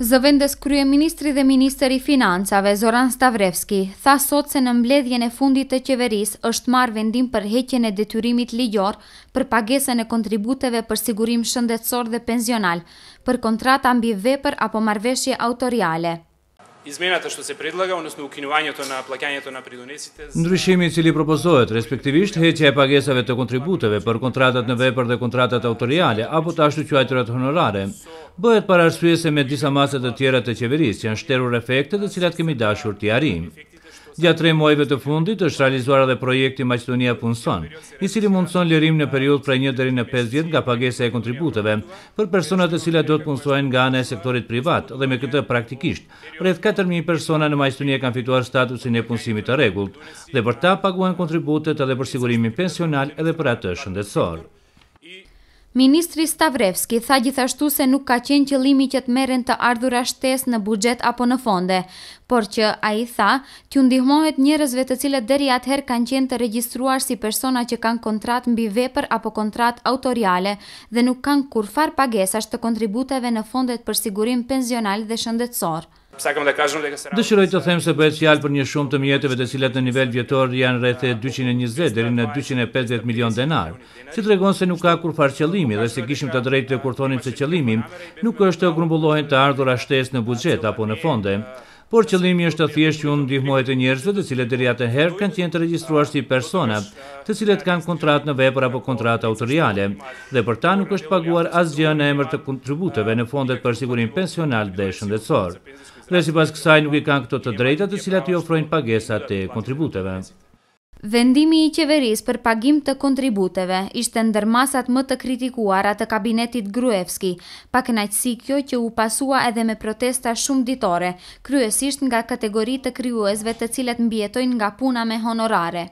Zëvendës Krye Ministri dhe Ministeri Financave Zoran Stavrevski tha sot se në mbledhjen e fundit të qeveris është marrë vendim për heqen e detyrimit ligjor për pagesën e kontributeve për sigurim shëndetsor dhe penzional, për kontrata mbi vepër apo marveshje autoriale. Ndryshimi cili propozohet, respektivisht heqja e pagesave të kontributeve për kontratat në vepër dhe kontratat autoriale apo të ashtu qajtërat honorare, Bëhet para arsye se me disa masa të tjera të qeverisë janë shterur efekte të cilat kemi dashur të arrijmë. Gjatë tre muajve të fundit është realizuar edhe projekti Maqedonia punson, i cili mundson lirim në periudhë prej 1 deri në 50 nga pagesa e kontributeve për personat të cilat do të punojnë nga ana e sektorit privat dhe me këtë praktikisht rreth 4000 persona në Maqedoni kanë fituar statusin e punësimit të rregullt dhe për ta paguajnë kontributet edhe për sigurimin pensional edhe për atë shëndetësor. Ministri Stavrevski tha gjithashtu se nuk ka qenë qëlimi që të meren të ardhura shtes në bugjet apo në fonde, por që a i tha që undihmohet njërezve të cilët deri atëher kanë qenë të regjistruar si persona që kanë kontrat mbi vepër apo kontrat autoriale dhe nuk kanë kurfar pagesasht të kontributeve në fondet për sigurim penzional dhe shëndetsorë. Dëshiroj të them se bëhet fjalë për një shumë të mjeteve të cilat në nivel vjetor janë rreth 220 deri në 250 milion denar, që tregon se nuk ka kur qëllimi dhe se kishim të drejtë të kurthonim se qëllimi nuk është të grumbullohen të ardhurat shtesë në buxhet apo në fonde. Por qëllimi është të thjesht që unë ndihmohet e njerëzve të cilët deri të herë kanë qenë të registruar si persona të cilët kanë kontrat në vepër apo kontrat autoriale dhe për ta nuk është paguar asgjë në emër të kontributeve në fondet për sigurim pensional dhe shëndetësor dhe si pas kësaj nuk i kanë këto të drejta të cilat i ofrojnë pagesat të kontributeve. Vendimi i qeveris për pagim të kontributeve ishte ndërmasat më të kritikuara të kabinetit Gruevski, pak nëjtësi kjo që u pasua edhe me protesta shumë ditore, kryesisht nga kategorit të kryuesve të cilat mbjetojnë nga puna me honorare.